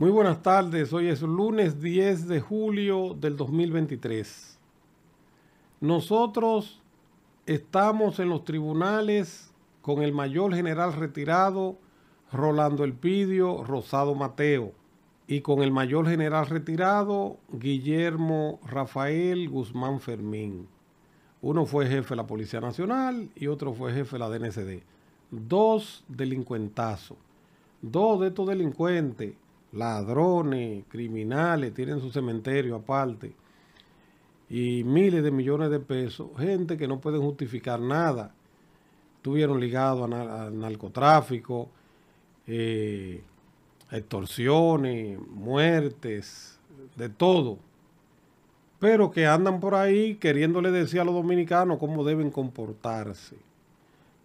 Muy buenas tardes, hoy es lunes 10 de julio del 2023. Nosotros estamos en los tribunales con el mayor general retirado, Rolando Elpidio Rosado Mateo, y con el mayor general retirado, Guillermo Rafael Guzmán Fermín. Uno fue jefe de la Policía Nacional y otro fue jefe de la DNCD. Dos delincuentazos. Dos de estos delincuentes ladrones, criminales, tienen su cementerio aparte y miles de millones de pesos, gente que no pueden justificar nada. Estuvieron ligados a, narcotráfico, eh, extorsiones, muertes, de todo. Pero que andan por ahí queriéndole decir a los dominicanos cómo deben comportarse.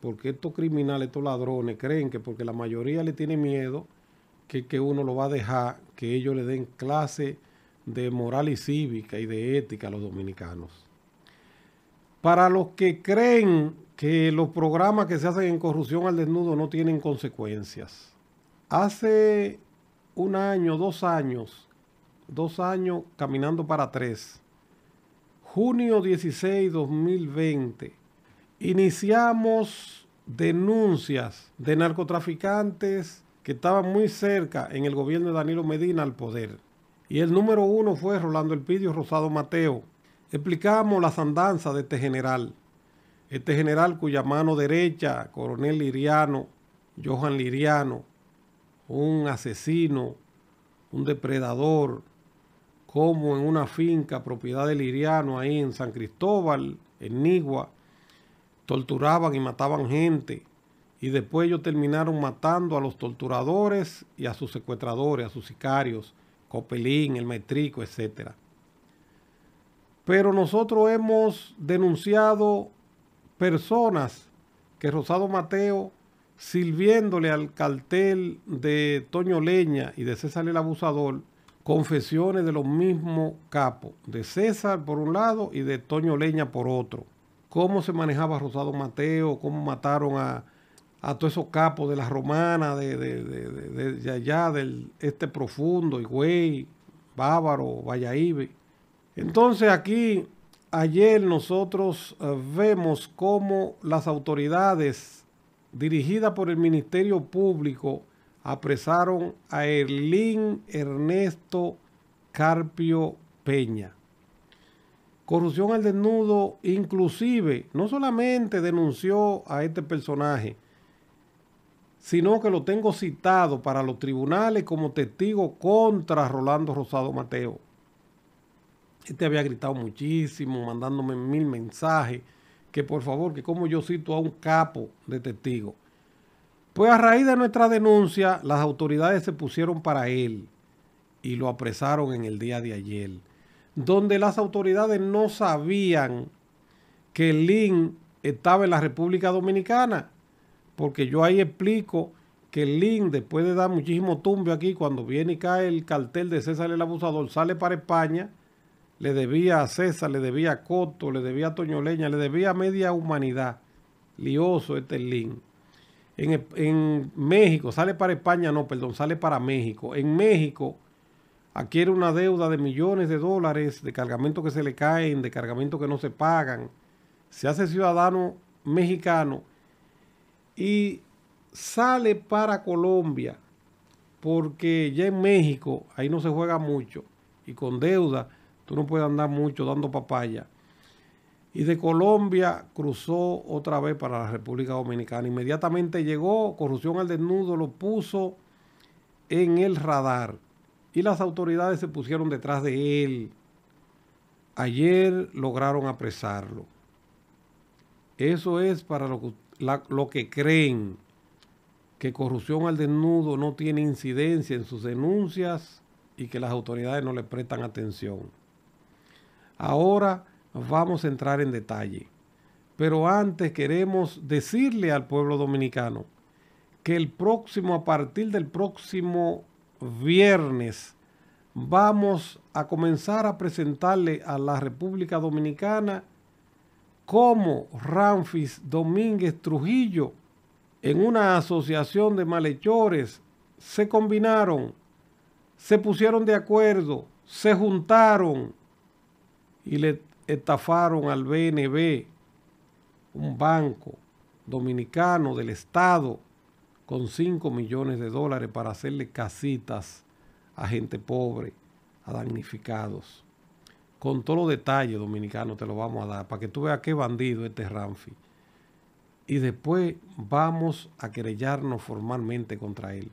Porque estos criminales, estos ladrones, creen que porque la mayoría le tiene miedo, que, uno lo va a dejar que ellos le den clase de moral y cívica y de ética a los dominicanos. Para los que creen que los programas que se hacen en corrupción al desnudo no tienen consecuencias. Hace un año, dos años, dos años caminando para tres, junio 16, 2020, iniciamos denuncias de narcotraficantes que estaba muy cerca en el gobierno de Danilo Medina al poder. Y el número uno fue Rolando Elpidio Rosado Mateo. Explicamos las andanzas de este general. Este general cuya mano derecha, coronel Liriano, Johan Liriano, un asesino, un depredador, como en una finca propiedad de Liriano ahí en San Cristóbal, en Nigua, torturaban y mataban gente y después ellos terminaron matando a los torturadores y a sus secuestradores, a sus sicarios, Copelín, el Metrico, etc. Pero nosotros hemos denunciado personas que Rosado Mateo, sirviéndole al cartel de Toño Leña y de César el Abusador, confesiones de los mismos capos, de César por un lado y de Toño Leña por otro. Cómo se manejaba Rosado Mateo, cómo mataron a a todos esos capos de la romana, de, de, de, allá, del este profundo, Higüey, Bávaro, Valladolid. Entonces aquí, ayer nosotros eh, vemos cómo las autoridades dirigidas por el Ministerio Público apresaron a Erlín Ernesto Carpio Peña. Corrupción al desnudo, inclusive, no solamente denunció a este personaje, sino que lo tengo citado para los tribunales como testigo contra Rolando Rosado Mateo. Este había gritado muchísimo, mandándome mil mensajes, que por favor, que como yo cito a un capo de testigo. Pues a raíz de nuestra denuncia, las autoridades se pusieron para él y lo apresaron en el día de ayer, donde las autoridades no sabían que Lin estaba en la República Dominicana porque yo ahí explico que el después de dar muchísimo tumbio aquí cuando viene y cae el cartel de César el Abusador, sale para España, le debía a César, le debía a Coto, le debía a Leña, le debía a media humanidad. Lioso este link. En, en, México, sale para España, no, perdón, sale para México. En México adquiere una deuda de millones de dólares de cargamento que se le caen, de cargamento que no se pagan. Se hace ciudadano mexicano y sale para Colombia porque ya en México ahí no se juega mucho y con deuda tú no puedes andar mucho dando papaya. Y de Colombia cruzó otra vez para la República Dominicana. Inmediatamente llegó, corrupción al desnudo, lo puso en el radar. Y las autoridades se pusieron detrás de él. Ayer lograron apresarlo. Eso es para lo que lo que creen que corrupción al desnudo no tiene incidencia en sus denuncias y que las autoridades no le prestan atención. Ahora vamos a entrar en detalle, pero antes queremos decirle al pueblo dominicano que el próximo, a partir del próximo viernes, vamos a comenzar a presentarle a la República Dominicana cómo Ramfis Domínguez Trujillo, en una asociación de malhechores, se combinaron, se pusieron de acuerdo, se juntaron y le estafaron al BNB, un banco dominicano del Estado, con 5 millones de dólares para hacerle casitas a gente pobre, a damnificados con todos los detalles dominicanos te lo vamos a dar para que tú veas qué bandido este Ramfi. Y después vamos a querellarnos formalmente contra él.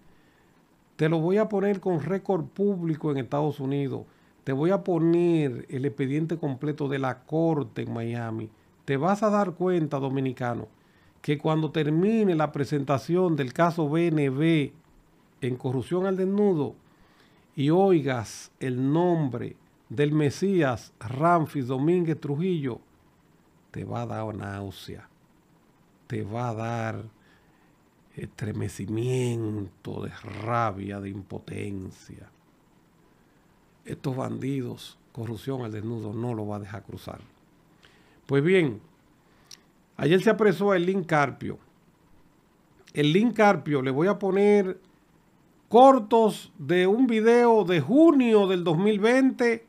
Te lo voy a poner con récord público en Estados Unidos. Te voy a poner el expediente completo de la corte en Miami. Te vas a dar cuenta, dominicano, que cuando termine la presentación del caso BNB en corrupción al desnudo y oigas el nombre del Mesías Ramfis Domínguez Trujillo te va a dar náusea, te va a dar estremecimiento de rabia, de impotencia. Estos bandidos, corrupción al desnudo, no lo va a dejar cruzar. Pues bien, ayer se apresó a Elin Carpio. Elín Carpio, le voy a poner cortos de un video de junio del 2020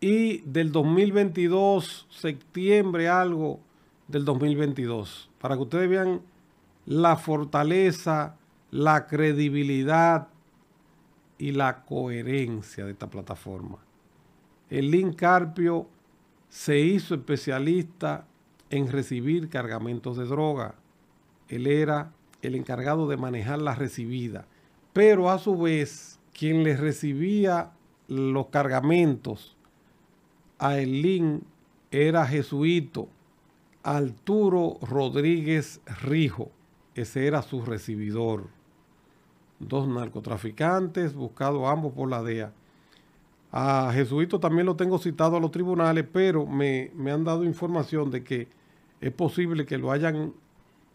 y del 2022, septiembre algo del 2022, para que ustedes vean la fortaleza, la credibilidad y la coherencia de esta plataforma. El Link Carpio se hizo especialista en recibir cargamentos de droga. Él era el encargado de manejar la recibida, pero a su vez quien les recibía los cargamentos Elín era jesuito, Arturo Rodríguez Rijo, ese era su recibidor. Dos narcotraficantes, buscados ambos por la DEA. A Jesuito también lo tengo citado a los tribunales, pero me, han dado información de que es posible que lo hayan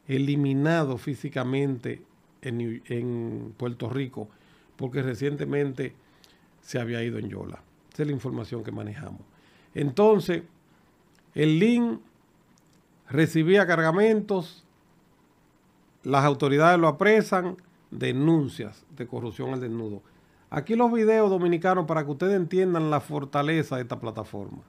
eliminado físicamente en, en, Puerto Rico, porque recientemente se había ido en Yola. Esa es la información que manejamos. Entonces, el Lin recibía cargamentos, las autoridades lo apresan, denuncias de corrupción al desnudo. Aquí los videos dominicanos para que ustedes entiendan la fortaleza de esta plataforma.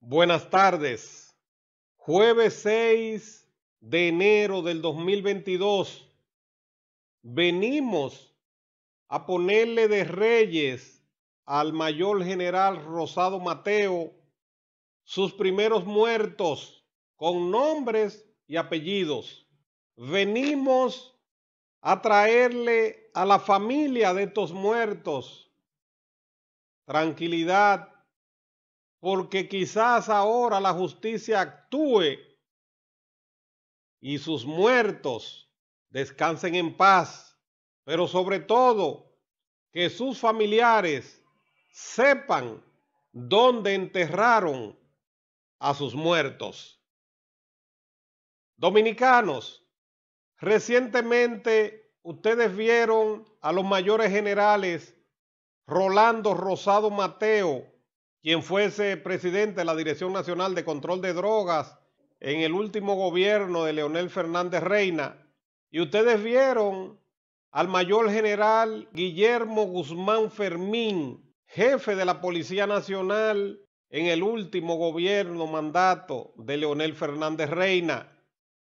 Buenas tardes. Jueves 6 de enero del 2022 venimos a ponerle de reyes al mayor general Rosado Mateo sus primeros muertos con nombres y apellidos. Venimos a traerle a la familia de estos muertos tranquilidad, porque quizás ahora la justicia actúe y sus muertos descansen en paz, pero sobre todo que sus familiares sepan dónde enterraron a sus muertos. Dominicanos, recientemente ustedes vieron a los mayores generales Rolando Rosado Mateo, quien fuese presidente de la Dirección Nacional de Control de Drogas en el último gobierno de Leonel Fernández Reina, y ustedes vieron al mayor general Guillermo Guzmán Fermín, jefe de la Policía Nacional en el último gobierno mandato de Leonel Fernández Reina,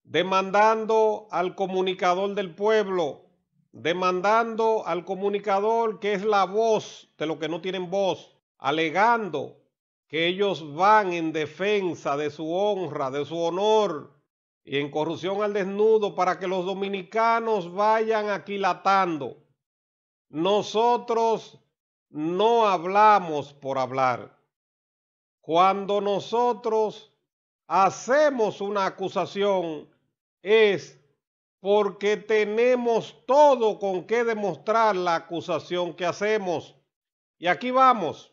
demandando al comunicador del pueblo, demandando al comunicador que es la voz de los que no tienen voz, alegando que ellos van en defensa de su honra, de su honor, y en corrupción al desnudo para que los dominicanos vayan aquilatando. Nosotros no hablamos por hablar. Cuando nosotros hacemos una acusación es porque tenemos todo con qué demostrar la acusación que hacemos. Y aquí vamos.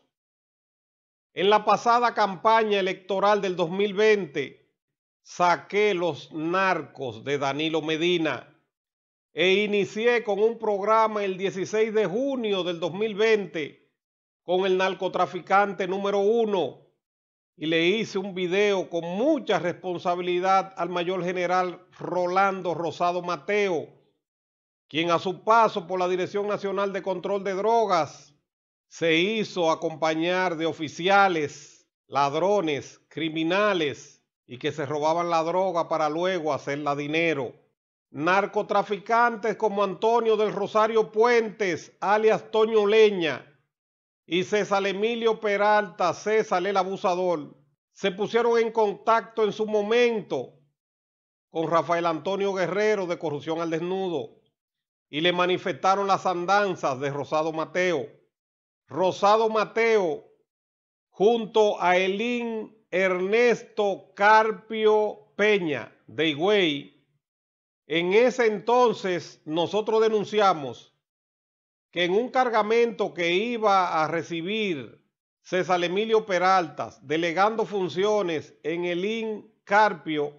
En la pasada campaña electoral del 2020, saqué los narcos de Danilo Medina e inicié con un programa el 16 de junio del 2020 con el narcotraficante número uno y le hice un video con mucha responsabilidad al mayor general Rolando Rosado Mateo, quien a su paso por la Dirección Nacional de Control de Drogas se hizo acompañar de oficiales, ladrones, criminales, y que se robaban la droga para luego hacerla dinero. Narcotraficantes como Antonio del Rosario Puentes, alias Toño Leña, y César Emilio Peralta, César el abusador, se pusieron en contacto en su momento con Rafael Antonio Guerrero de Corrupción al Desnudo y le manifestaron las andanzas de Rosado Mateo. Rosado Mateo, junto a Elín Ernesto Carpio Peña de Higüey, en ese entonces nosotros denunciamos que en un cargamento que iba a recibir César Emilio Peraltas, delegando funciones en el IN Carpio,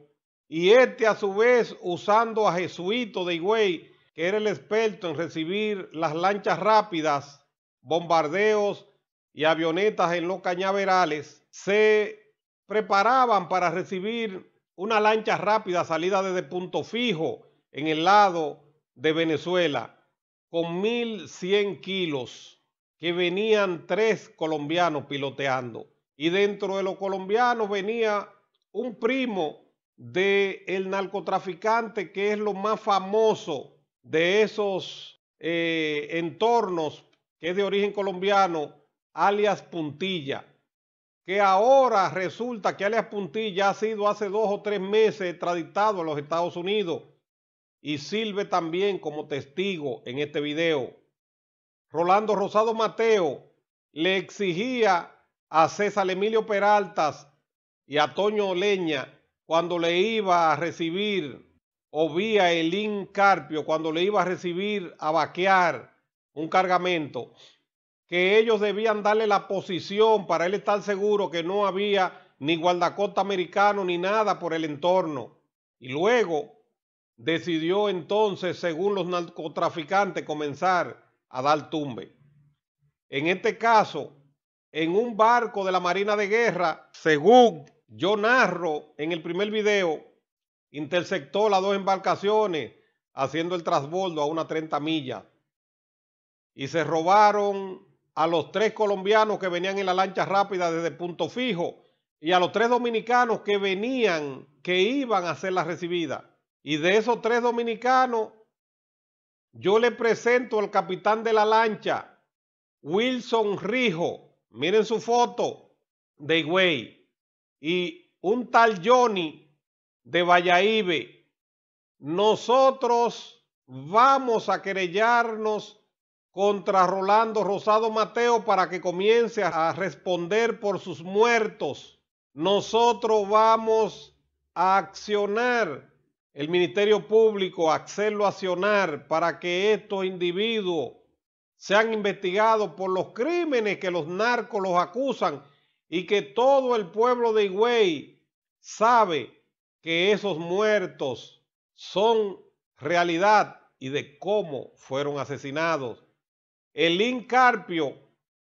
y este a su vez usando a Jesuito de Higüey, que era el experto en recibir las lanchas rápidas, bombardeos y avionetas en los cañaverales, se preparaban para recibir una lancha rápida salida desde punto fijo en el lado de Venezuela con 1.100 kilos que venían tres colombianos piloteando. Y dentro de los colombianos venía un primo del el narcotraficante que es lo más famoso de esos eh, entornos que es de origen colombiano, alias Puntilla que ahora resulta que alias Puntí ya ha sido hace dos o tres meses extraditado a los Estados Unidos y sirve también como testigo en este video. Rolando Rosado Mateo le exigía a César Emilio Peraltas y a Toño Leña cuando le iba a recibir, o vía Elín Carpio, cuando le iba a recibir a vaquear un cargamento, que ellos debían darle la posición para él estar seguro que no había ni guardacosta americano ni nada por el entorno. Y luego decidió entonces, según los narcotraficantes, comenzar a dar tumbe. En este caso, en un barco de la Marina de Guerra, según yo narro en el primer video, interceptó las dos embarcaciones haciendo el trasbordo a una 30 millas y se robaron a los tres colombianos que venían en la lancha rápida desde Punto Fijo y a los tres dominicanos que venían, que iban a hacer la recibida. Y de esos tres dominicanos, yo le presento al capitán de la lancha, Wilson Rijo. Miren su foto de Higüey. Y un tal Johnny de Valladolid. Nosotros vamos a querellarnos contra Rolando Rosado Mateo para que comience a responder por sus muertos. Nosotros vamos a accionar, el Ministerio Público, a hacerlo accionar para que estos individuos sean investigados por los crímenes que los narcos los acusan y que todo el pueblo de Higüey sabe que esos muertos son realidad y de cómo fueron asesinados. El Carpio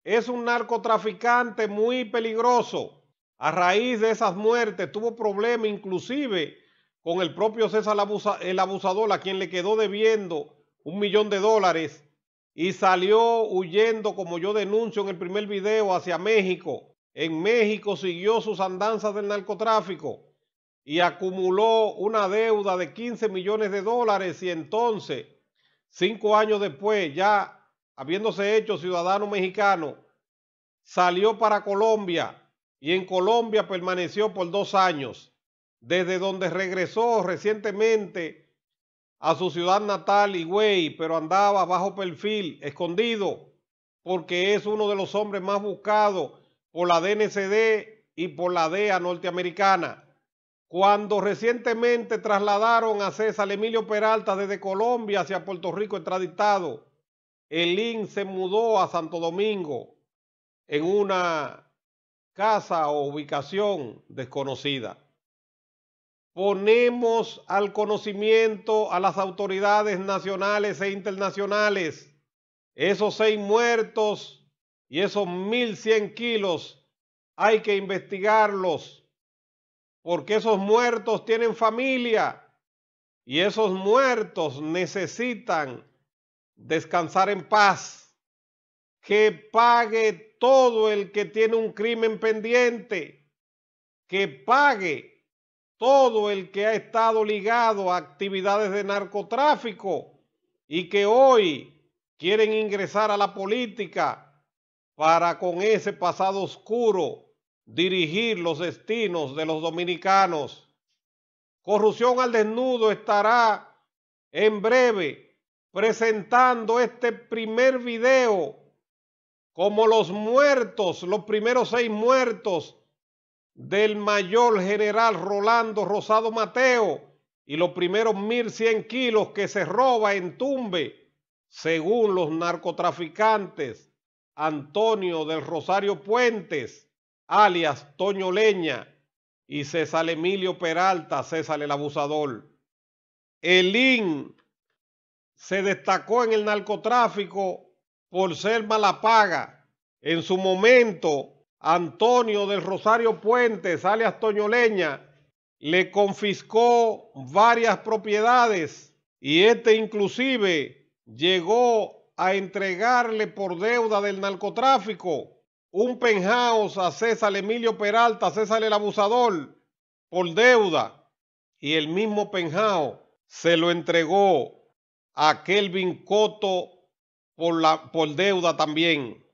es un narcotraficante muy peligroso. A raíz de esas muertes tuvo problemas inclusive con el propio César el abusador, a quien le quedó debiendo un millón de dólares y salió huyendo, como yo denuncio en el primer video, hacia México. En México siguió sus andanzas del narcotráfico y acumuló una deuda de 15 millones de dólares y entonces, cinco años después, ya habiéndose hecho ciudadano mexicano, salió para Colombia y en Colombia permaneció por dos años, desde donde regresó recientemente a su ciudad natal, Higüey, pero andaba bajo perfil, escondido, porque es uno de los hombres más buscados por la DNCD y por la DEA norteamericana. Cuando recientemente trasladaron a César Emilio Peralta desde Colombia hacia Puerto Rico extraditado, el IN se mudó a Santo Domingo en una casa o ubicación desconocida. Ponemos al conocimiento a las autoridades nacionales e internacionales esos seis muertos y esos 1.100 kilos. Hay que investigarlos porque esos muertos tienen familia y esos muertos necesitan descansar en paz, que pague todo el que tiene un crimen pendiente, que pague todo el que ha estado ligado a actividades de narcotráfico y que hoy quieren ingresar a la política para con ese pasado oscuro dirigir los destinos de los dominicanos. Corrupción al desnudo estará en breve presentando este primer video como los muertos, los primeros seis muertos del mayor general Rolando Rosado Mateo y los primeros 1.100 kilos que se roba en Tumbe, según los narcotraficantes Antonio del Rosario Puentes, alias Toño Leña, y César Emilio Peralta, César el Abusador. Elín se destacó en el narcotráfico por ser malapaga. En su momento, Antonio del Rosario Puentes, alias Leña, le confiscó varias propiedades y este inclusive llegó a entregarle por deuda del narcotráfico un penjao a César Emilio Peralta, César el abusador, por deuda. Y el mismo penjao se lo entregó Aquel vincoto por, la, por deuda también.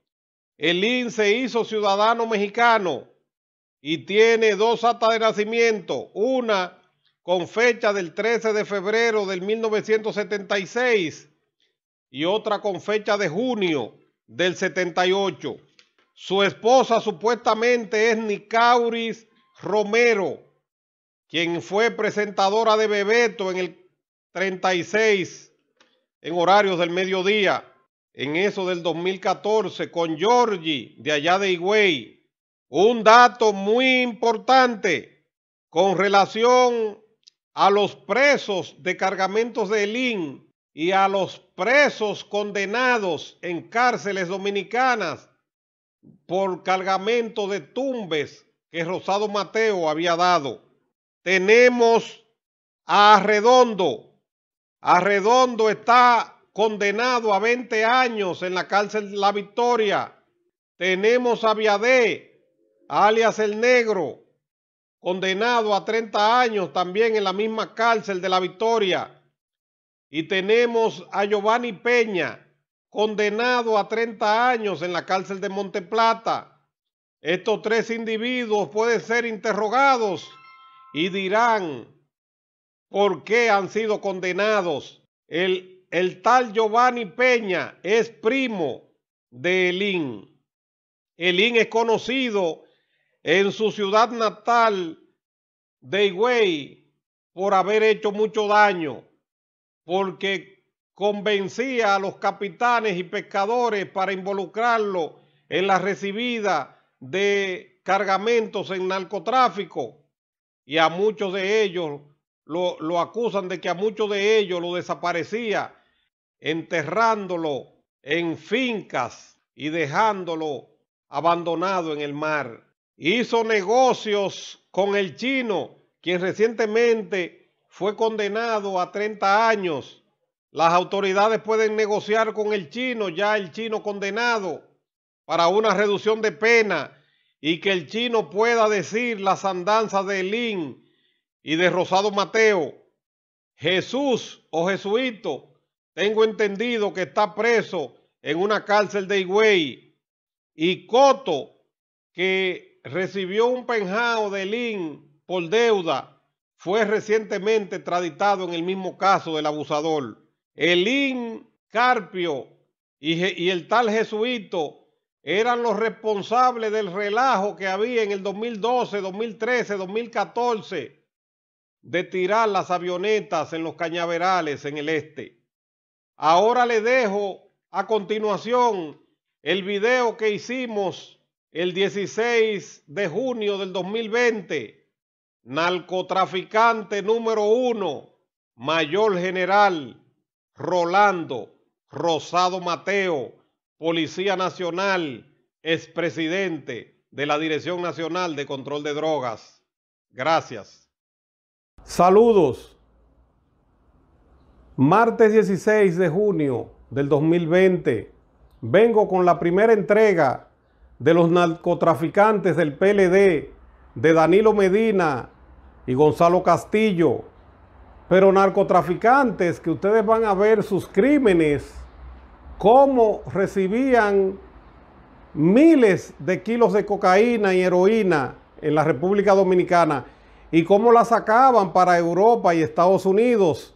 El IN se hizo ciudadano mexicano y tiene dos actas de nacimiento, una con fecha del 13 de febrero del 1976 y otra con fecha de junio del 78. Su esposa supuestamente es Nicauris Romero, quien fue presentadora de Bebeto en el 36 en horarios del mediodía, en eso del 2014, con Giorgi de allá de Higüey. Un dato muy importante con relación a los presos de cargamentos de Elín y a los presos condenados en cárceles dominicanas por cargamento de tumbes que Rosado Mateo había dado. Tenemos a Redondo Arredondo está condenado a 20 años en la cárcel de La Victoria. Tenemos a Viadé, alias El Negro, condenado a 30 años también en la misma cárcel de La Victoria. Y tenemos a Giovanni Peña, condenado a 30 años en la cárcel de Monte Plata. Estos tres individuos pueden ser interrogados y dirán por qué han sido condenados. El, tal Giovanni Peña es primo de Elín. Elín es conocido en su ciudad natal de Higüey por haber hecho mucho daño, porque convencía a los capitanes y pescadores para involucrarlo en la recibida de cargamentos en narcotráfico y a muchos de ellos lo, acusan de que a muchos de ellos lo desaparecía, enterrándolo en fincas y dejándolo abandonado en el mar. Hizo negocios con el chino, quien recientemente fue condenado a 30 años. Las autoridades pueden negociar con el chino, ya el chino condenado, para una reducción de pena y que el chino pueda decir las andanzas de Lin y de Rosado Mateo. Jesús o oh Jesuito, tengo entendido que está preso en una cárcel de Higüey. Y Coto, que recibió un penjado de Lin por deuda, fue recientemente traditado en el mismo caso del abusador. Elín Carpio y, y el tal Jesuito eran los responsables del relajo que había en el 2012, 2013, 2014 de tirar las avionetas en los cañaverales en el este. Ahora le dejo a continuación el video que hicimos el 16 de junio del 2020. Narcotraficante número uno, mayor general Rolando Rosado Mateo, Policía Nacional, expresidente de la Dirección Nacional de Control de Drogas. Gracias. Saludos. Martes 16 de junio del 2020. Vengo con la primera entrega de los narcotraficantes del PLD de Danilo Medina y Gonzalo Castillo. Pero narcotraficantes que ustedes van a ver sus crímenes, cómo recibían miles de kilos de cocaína y heroína en la República Dominicana y cómo la sacaban para Europa y Estados Unidos,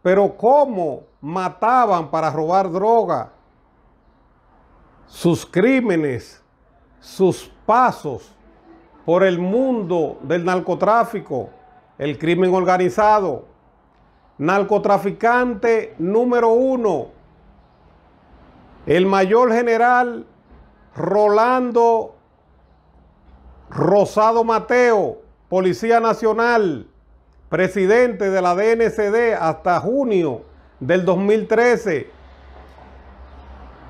pero cómo mataban para robar droga. Sus crímenes, sus pasos por el mundo del narcotráfico, el crimen organizado, narcotraficante número uno, el mayor general Rolando Rosado Mateo, Policía Nacional, presidente de la DNCD hasta junio del 2013.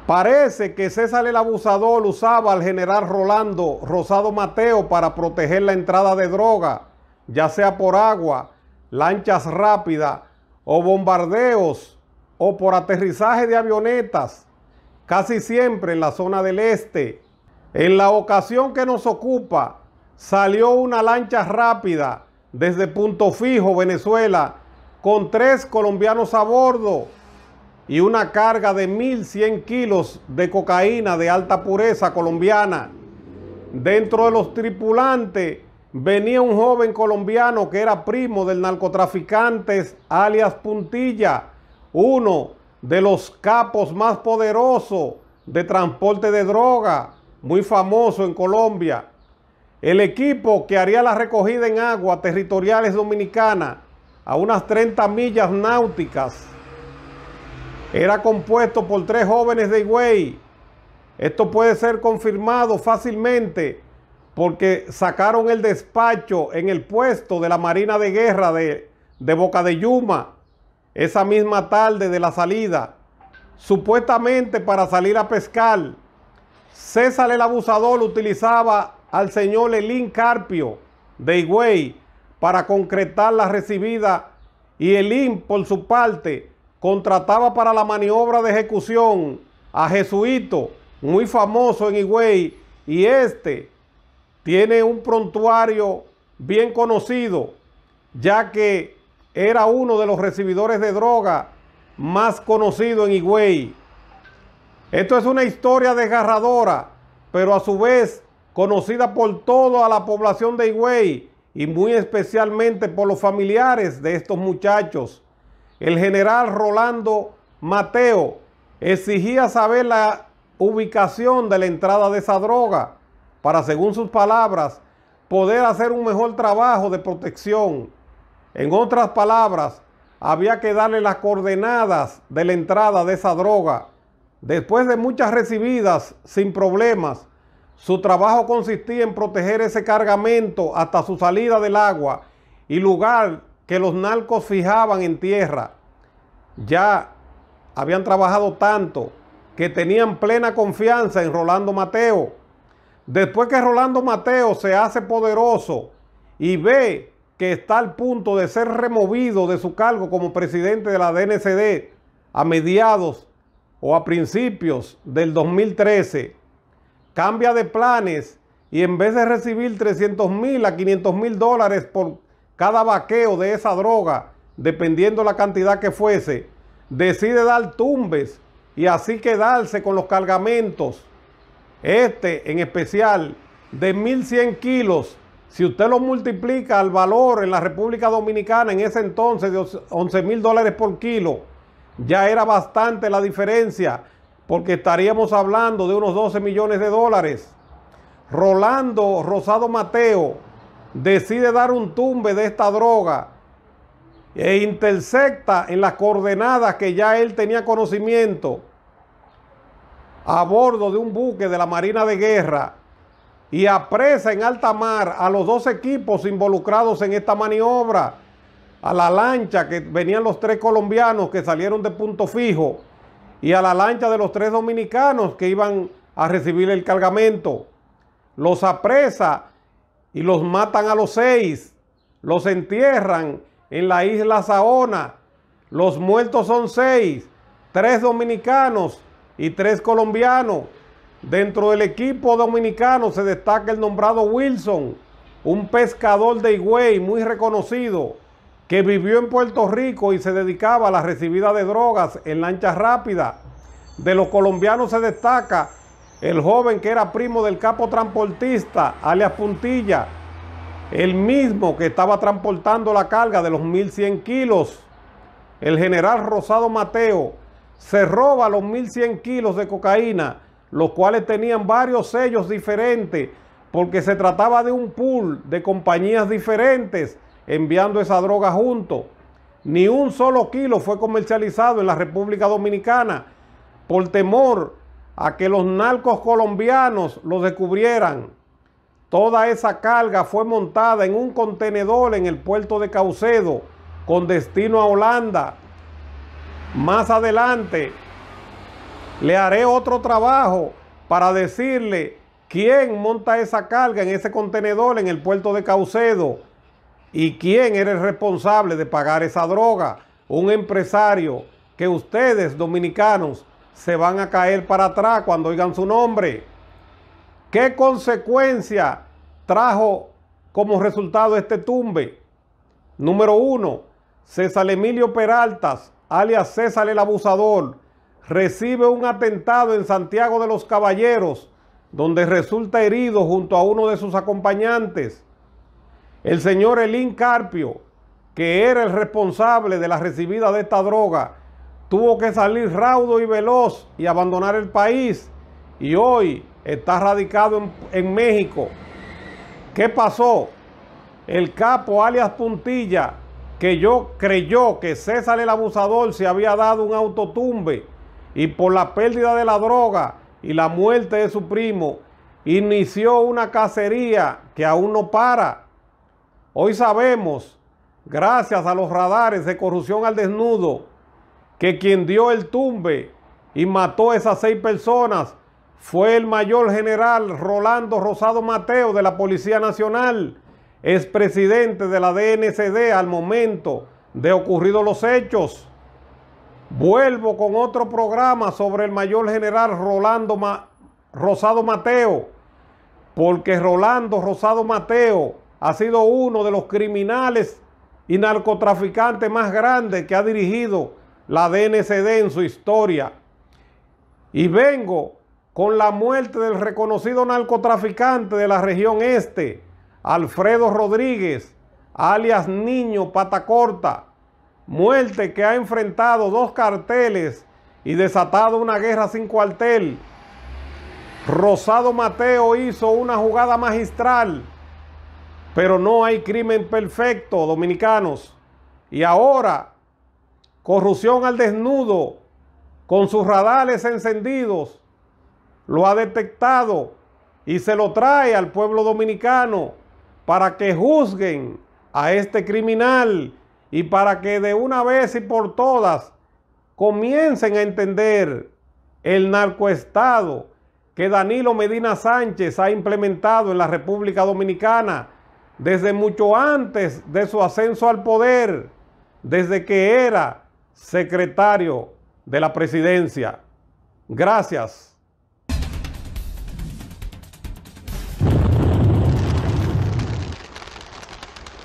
Parece que César el Abusador usaba al general Rolando Rosado Mateo para proteger la entrada de droga, ya sea por agua, lanchas rápidas o bombardeos o por aterrizaje de avionetas, casi siempre en la zona del este. En la ocasión que nos ocupa, salió una lancha rápida desde Punto Fijo, Venezuela, con tres colombianos a bordo y una carga de 1.100 kilos de cocaína de alta pureza colombiana. Dentro de los tripulantes venía un joven colombiano que era primo del narcotraficante alias Puntilla, uno de los capos más poderosos de transporte de droga, muy famoso en Colombia. El equipo que haría la recogida en aguas territoriales dominicanas a unas 30 millas náuticas era compuesto por tres jóvenes de Higüey. Esto puede ser confirmado fácilmente porque sacaron el despacho en el puesto de la Marina de Guerra de, de Boca de Yuma esa misma tarde de la salida, supuestamente para salir a pescar. César el abusador utilizaba al señor Elín Carpio de Higüey para concretar la recibida y Elín, por su parte, contrataba para la maniobra de ejecución a Jesuito, muy famoso en Higüey, y este tiene un prontuario bien conocido, ya que era uno de los recibidores de droga más conocido en Higüey. Esto es una historia desgarradora, pero a su vez conocida por toda la población de Higüey y muy especialmente por los familiares de estos muchachos. El general Rolando Mateo exigía saber la ubicación de la entrada de esa droga para, según sus palabras, poder hacer un mejor trabajo de protección. En otras palabras, había que darle las coordenadas de la entrada de esa droga. Después de muchas recibidas sin problemas, su trabajo consistía en proteger ese cargamento hasta su salida del agua y lugar que los narcos fijaban en tierra. Ya habían trabajado tanto que tenían plena confianza en Rolando Mateo. Después que Rolando Mateo se hace poderoso y ve que está al punto de ser removido de su cargo como presidente de la DNCD a mediados o a principios del 2013, cambia de planes y en vez de recibir 300 mil a 500 mil dólares por cada vaqueo de esa droga, dependiendo la cantidad que fuese, decide dar tumbes y así quedarse con los cargamentos. Este en especial de 1.100 kilos, si usted lo multiplica al valor en la República Dominicana en ese entonces de 11 mil dólares por kilo, ya era bastante la diferencia porque estaríamos hablando de unos 12 millones de dólares. Rolando Rosado Mateo decide dar un tumbe de esta droga e intercepta en las coordenadas que ya él tenía conocimiento a bordo de un buque de la Marina de Guerra y apresa en alta mar a los dos equipos involucrados en esta maniobra, a la lancha que venían los tres colombianos que salieron de punto fijo y a la lancha de los tres dominicanos que iban a recibir el cargamento. Los apresa y los matan a los seis. Los entierran en la isla Saona. Los muertos son seis, tres dominicanos y tres colombianos. Dentro del equipo dominicano se destaca el nombrado Wilson, un pescador de Higüey muy reconocido que vivió en Puerto Rico y se dedicaba a la recibida de drogas en lanchas rápida. De los colombianos se destaca el joven que era primo del capo transportista, alias Puntilla, el mismo que estaba transportando la carga de los 1.100 kilos. El general Rosado Mateo se roba los 1.100 kilos de cocaína, los cuales tenían varios sellos diferentes, porque se trataba de un pool de compañías diferentes enviando esa droga junto. Ni un solo kilo fue comercializado en la República Dominicana por temor a que los narcos colombianos lo descubrieran. Toda esa carga fue montada en un contenedor en el puerto de Caucedo con destino a Holanda. Más adelante le haré otro trabajo para decirle quién monta esa carga en ese contenedor en el puerto de Caucedo ¿Y quién era el responsable de pagar esa droga? Un empresario que ustedes, dominicanos, se van a caer para atrás cuando oigan su nombre. ¿Qué consecuencia trajo como resultado este tumbe? Número uno, César Emilio Peraltas, alias César el Abusador, recibe un atentado en Santiago de los Caballeros, donde resulta herido junto a uno de sus acompañantes. El señor Elín Carpio, que era el responsable de la recibida de esta droga, tuvo que salir raudo y veloz y abandonar el país. Y hoy está radicado en, México. ¿Qué pasó? El capo alias Puntilla, que yo creyó que César el abusador se había dado un autotumbe y por la pérdida de la droga y la muerte de su primo, inició una cacería que aún no para Hoy sabemos, gracias a los radares de corrupción al desnudo, que quien dio el tumbe y mató a esas seis personas fue el mayor general Rolando Rosado Mateo de la Policía Nacional, expresidente de la DNCD al momento de ocurridos los hechos. Vuelvo con otro programa sobre el mayor general Rolando Rosado Mateo, porque Rolando Rosado Mateo ha sido uno de los criminales y narcotraficantes más grandes que ha dirigido la DNCD en su historia. Y vengo con la muerte del reconocido narcotraficante de la región este, Alfredo Rodríguez, alias Niño Patacorta, muerte que ha enfrentado dos carteles y desatado una guerra sin cuartel. Rosado Mateo hizo una jugada magistral pero no hay crimen perfecto, dominicanos. Y ahora, corrupción al desnudo, con sus radales encendidos, lo ha detectado y se lo trae al pueblo dominicano para que juzguen a este criminal y para que de una vez y por todas comiencen a entender el narcoestado que Danilo Medina Sánchez ha implementado en la República Dominicana desde mucho antes de su ascenso al poder, desde que era secretario de la presidencia. Gracias.